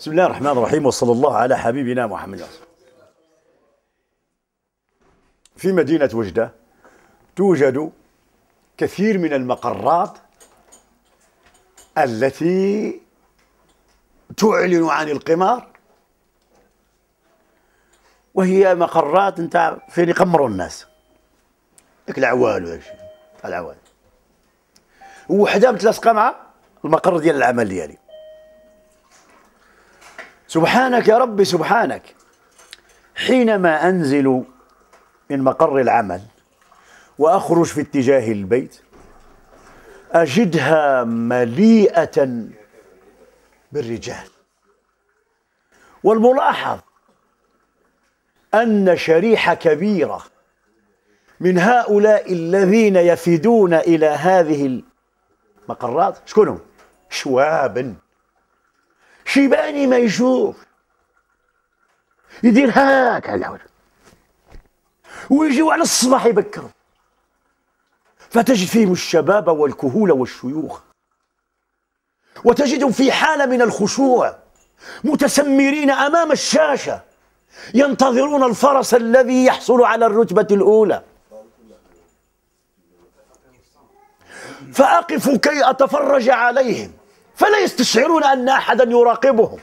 بسم الله الرحمن الرحيم وصلى الله على حبيبنا محمد في مدينة وجدة توجد كثير من المقرات التي تعلن عن القمار وهي مقرات نتاع فين يقمروا الناس ديك العوال وهذا الشيء العوال وحده متلاصقه مع المقر ديال العمل ديالي سبحانك يا ربي سبحانك حينما أنزل من مقر العمل وأخرج في اتجاه البيت أجدها مليئة بالرجال والملاحظ أن شريحة كبيرة من هؤلاء الذين يفدون إلى هذه المقرات شكونهم؟ شوابن شيباني ما يشوف يدير هاك على الحوت ويجيو على الصباح يبكروا فتجد فيهم الشباب والكهول والشيوخ وتجدهم في حالة من الخشوع متسمرين أمام الشاشة ينتظرون الفرس الذي يحصل على الرتبة الأولى فأقف كي أتفرج عليهم فلا يستشعرون أن أحدا يراقبهم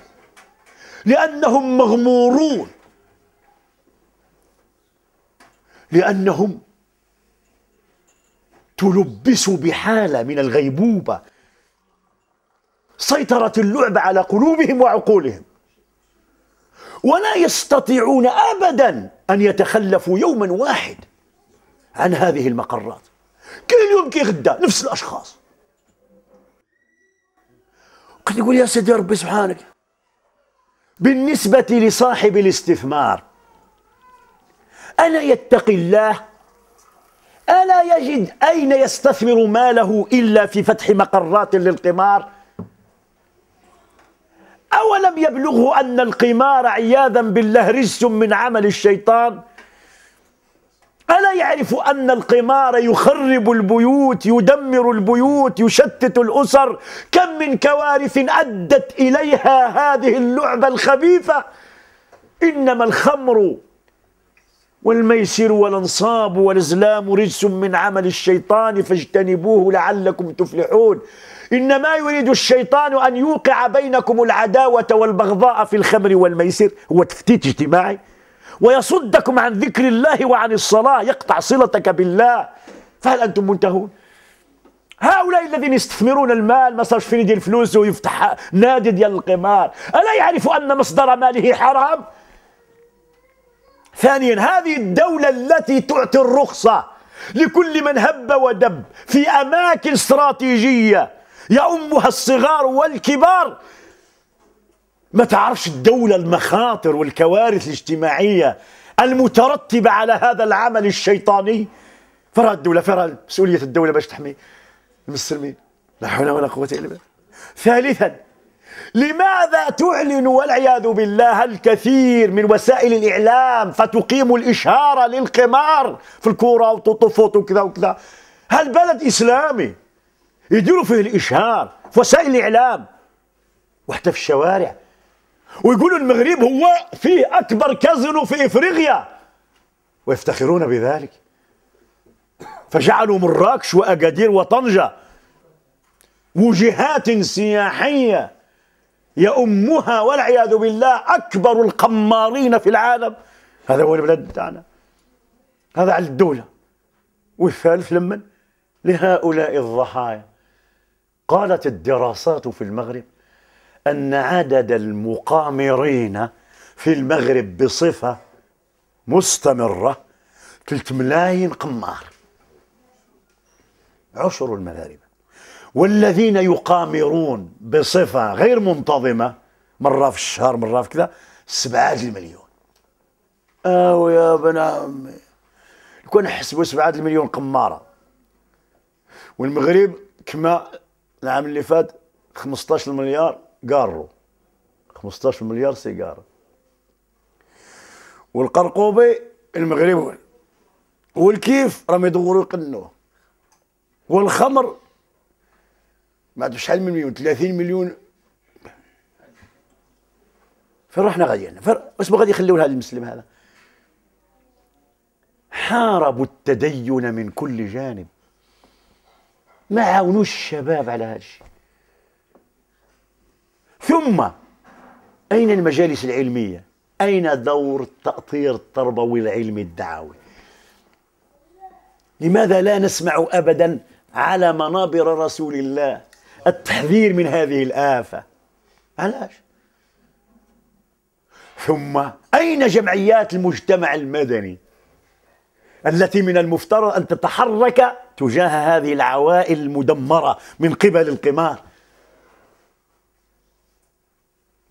لأنهم مغمورون لأنهم تلبسوا بحالة من الغيبوبة سيطرت اللعبه على قلوبهم وعقولهم ولا يستطيعون أبدا أن يتخلفوا يوما واحد عن هذه المقرات كل يوم كي غدا نفس الأشخاص كنت تقول يا سيدي ربي سبحانك بالنسبة لصاحب الاستثمار ألا يتقي الله ألا يجد أين يستثمر ماله إلا في فتح مقرات للقمار أولم يبلغه أن القمار عياذا بالله رجس من عمل الشيطان يعرف أن القمار يخرب البيوت يدمر البيوت يشتت الأسر كم من كوارث أدت إليها هذه اللعبة الخبيثة إنما الخمر والميسر والانصاب والازلام رجس من عمل الشيطان فاجتنبوه لعلكم تفلحون انما يريد الشيطان ان يوقع بينكم العداوه والبغضاء في الخمر والميسر هو تفتيت اجتماعي ويصدكم عن ذكر الله وعن الصلاة يقطع صلتك بالله فهل أنتم منتهون هؤلاء الذين يستثمرون المال ما صارش فين يدير الفلوس ويفتح نادي ديال القمار ألا يعرف أن مصدر ماله حرام ثانيا هذه الدولة التي تعطي الرخصة لكل من هب ودب في أماكن استراتيجية يأمها الصغار والكبار ما تعرفش الدولة المخاطر والكوارث الاجتماعية المترتبة على هذا العمل الشيطاني فرها الدولة فرها مسؤولية الدولة باش تحمي المسلمين لا حول ولا قوة إلا بالله ثالثا لماذا تعلن والعياذ بالله الكثير من وسائل الإعلام فتقيم الإشهار للقمار في الكورة وتطفوت وكذا وكذا هل بلد إسلامي يديروا فيه الإشهار في وسائل الإعلام وحتى في الشوارع ويقولوا المغرب هو فيه أكبر كازينو في إفريقيا ويفتخرون بذلك فجعلوا مراكش وأكادير وطنجة وجهات سياحية يؤمها والعياذ بالله أكبر القمارين في العالم هذا هو البلد بتاعنا هذا على الدولة والثالث لمن لهؤلاء الضحايا قالت الدراسات في المغرب أن عدد المقامرين في المغرب بصفة مستمرة ثلاث ملايين قمار عشر المغاربة والذين يقامرون بصفة غير منتظمة مرة في الشهر مرة في كذا سبعة المليون أو آه، يا بن عمي يكون نحسبوا سبعة المليون قمارة والمغرب كما العام اللي فات 15 مليار قارو 15 مليار سيجاره والقرقوبي المغربون والكيف راهم يدوروا يقنوه والخمر ما عرفتش شحال من مليون 30 مليون فين رحنا غاديين واش غادي يخليو لهذا المسلم هذا حاربوا التدين من كل جانب ما عاونوش الشباب على هذا الشيء ثم أين المجالس العلمية؟ أين دور التأطير التربوي العلمي الدعوي؟ لماذا لا نسمع أبدا على منابر رسول الله التحذير من هذه الآفة؟ علاش؟ ثم أين جمعيات المجتمع المدني التي من المفترض أن تتحرك تجاه هذه العوائل المدمرة من قبل القمار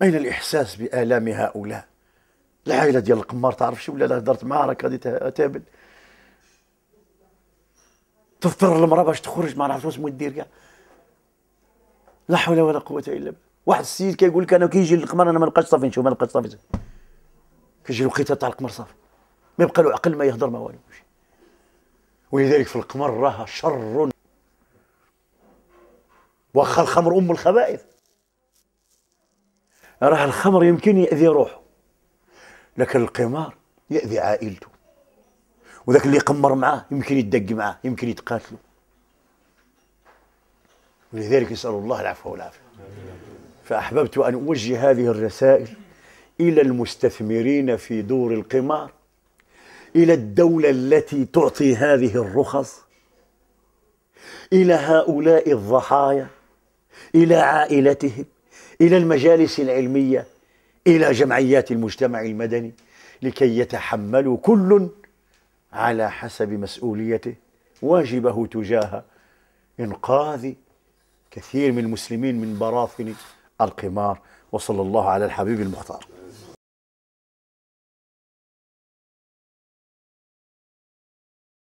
اين الاحساس بالام هؤلاء العائله ديال القمار تعرف شو ولا لا هضرت معاه راك غادي تابل تضطر المراه باش تخرج ما نعرفش واش دير كاع لا حول ولا قوه الا بالله واحد السيد كيقول لك انا كيجي للقمر انا ما نلقاش صافي نشوف ما نلقاش صافي كيجي الوقيته تاع القمر صافي ما يبقى له عقل ما يهضر ما والو ولذلك في القمر راه شر واخا الخمر ام الخبائث راه الخمر يمكن يأذي روحه لكن القمار يأذي عائلته وذاك اللي يقمر معاه يمكن يدق معاه يمكن يتقاتلوا ولذلك نسأل الله العفو والعافية فأحببت أن أوجه هذه الرسائل إلى المستثمرين في دور القمار إلى الدولة التي تعطي هذه الرخص إلى هؤلاء الضحايا إلى عائلتهم إلى المجالس العلمية إلى جمعيات المجتمع المدني لكي يتحملوا كل على حسب مسؤوليته واجبه تجاه إنقاذ كثير من المسلمين من براثن القمار وصلى الله على الحبيب المختار